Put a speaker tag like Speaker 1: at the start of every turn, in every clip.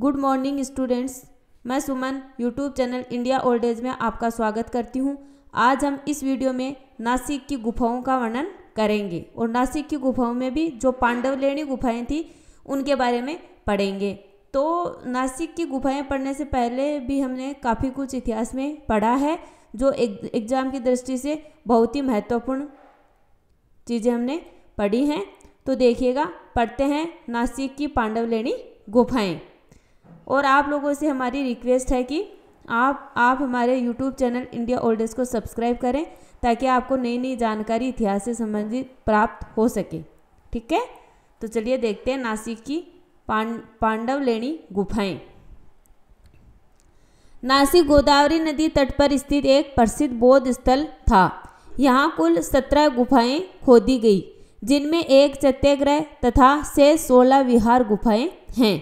Speaker 1: good morning students मैं Suman YouTube channel India old age में आपका स्वागत करती हूँ आज हम इस वीडियो में नासिक की गुफाओं का वर्णन करेंगे और नासिक की गुफाओं में भी जो पांडव लेणी गुफाएं थी उनके बारे में पढ़ेंगे तो नासिक की गुफाएं पढ़ने से पहले भी हमने काफ़ी कुछ इतिहास में पढ़ा है जो एग्ज़ाम एक, की दृष्टि से बहुत ही महत्वपूर्ण चीज़ें हमने पढ़ी हैं तो देखिएगा पढ़ते हैं नासिक की पांडव लेणी गुफाएं और आप लोगों से हमारी रिक्वेस्ट है कि आप आप हमारे यूट्यूब चैनल इंडिया ओल्डेज को सब्सक्राइब करें ताकि आपको नई नई जानकारी इतिहास से संबंधित प्राप्त हो सके ठीक है तो चलिए देखते हैं नासिक की पांडव लेणी गुफाएं नासिक गोदावरी नदी तट पर स्थित एक प्रसिद्ध बौद्ध स्थल था यहाँ कुल सत्रह गुफाएं खोदी गई जिनमें एक सत्याग्रह तथा से सोलह विहार गुफाएं हैं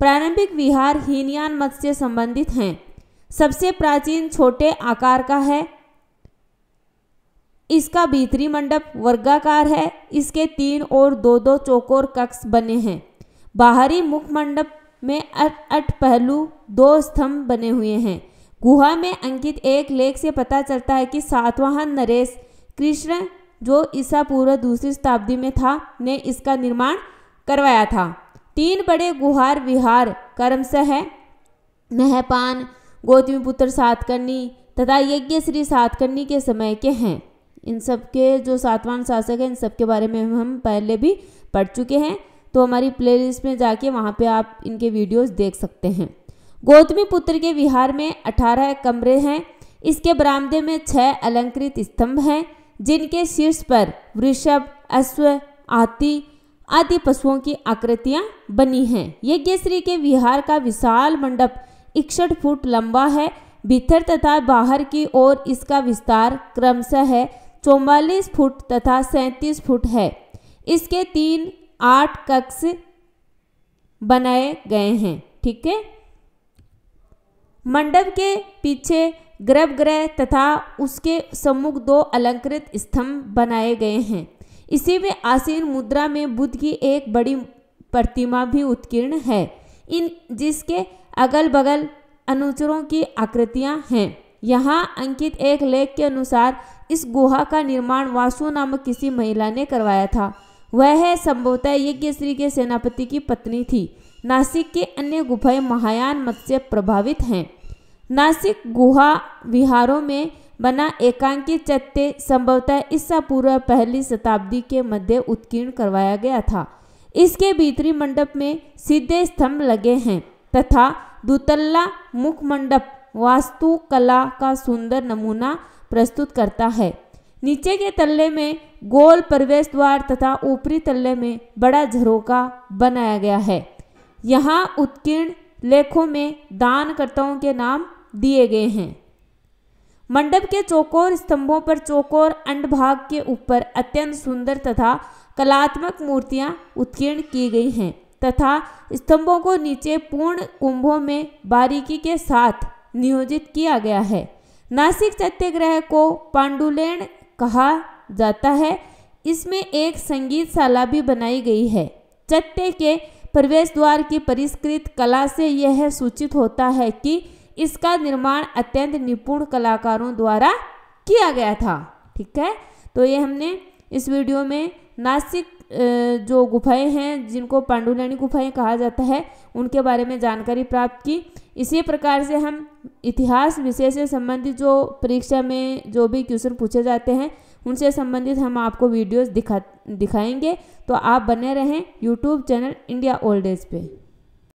Speaker 1: प्रारंभिक विहार हीनयान मत से संबंधित हैं सबसे प्राचीन छोटे आकार का है इसका भीतरी मंडप वर्गाकार है इसके तीन और दो दो चौकोर कक्ष बने हैं बाहरी मुख मंडप में अट अट पहलू दो स्तंभ बने हुए हैं गुहा में अंकित एक लेख से पता चलता है कि सातवाहन नरेश कृष्ण जो ईसा पूर्व दूसरी शताब्दी में था ने इसका निर्माण करवाया था तीन बड़े गुहार विहार कर्मश है महपान पुत्र सातकर्णी तथा यज्ञ श्री सातकर्णी के समय के हैं इन सब के जो सातवान शासक हैं इन सब के बारे में हम पहले भी पढ़ चुके हैं तो हमारी प्लेलिस्ट में जाके वहाँ पे आप इनके वीडियोस देख सकते हैं गौतमी पुत्र के विहार में अठारह कमरे हैं इसके बरामदे में छः अलंकृत स्तंभ हैं जिनके शीर्ष पर वृषभ अश्व आती आदि पशुओं की आकृतियां बनी हैं यज्ञश्री के विहार का विशाल मंडप इकसठ फुट लंबा है भीतर तथा बाहर की ओर इसका विस्तार क्रमशः है चौवालीस फुट तथा सैंतीस फुट है इसके तीन आठ कक्ष बनाए गए हैं ठीक है मंडप के पीछे गर्भगृह तथा उसके सम्मुख दो अलंकृत स्तंभ बनाए गए हैं इसी में आसीन मुद्रा में बुद्ध की एक बड़ी प्रतिमा भी उत्कीर्ण है इन जिसके अगल बगल अनुचरों की आकृतियां हैं यहाँ अंकित एक लेख के अनुसार इस गुहा का निर्माण वासु नामक किसी महिला ने करवाया था वह संभवतः यज्ञश्री के सेनापति की पत्नी थी नासिक के अन्य गुफाएं महायान मत से प्रभावित हैं नासिक गुहा विहारों में बना एकांकी चैत्य संभवतः ईसा पूर्व पहली शताब्दी के मध्य उत्कीर्ण करवाया गया था इसके भीतरी मंडप में सीधे स्तंभ लगे हैं तथा दुतल्ला मुख मंडप वास्तुकला का सुंदर नमूना प्रस्तुत करता है नीचे के तल्ले में गोल प्रवेश द्वार तथा ऊपरी तल्ले में बड़ा झरोका बनाया गया है यहाँ उत्कीर्ण लेखों में दानकर्ताओं के नाम दिए गए हैं मंडप के चौकोर स्तंभों पर चौकोर अंडभाग के ऊपर अत्यंत सुंदर तथा कलात्मक मूर्तियां उत्कीर्ण की गई हैं तथा स्तंभों को नीचे पूर्ण कुंभों में बारीकी के साथ नियोजित किया गया है नासिक सत्यग्रह को पांडुलेण कहा जाता है इसमें एक संगीत शाला भी बनाई गई है चत्य के प्रवेश द्वार की परिष्कृत कला से यह सूचित होता है कि इसका निर्माण अत्यंत निपुण कलाकारों द्वारा किया गया था ठीक है तो ये हमने इस वीडियो में नासिक जो गुफाएं हैं जिनको पांडुलैनी गुफाएं कहा जाता है उनके बारे में जानकारी प्राप्त की इसी प्रकार से हम इतिहास विषय से संबंधित जो परीक्षा में जो भी क्वेश्चन पूछे जाते हैं उनसे संबंधित हम आपको वीडियोस दिखा दिखाएंगे तो आप बने रहें YouTube channel India old age पे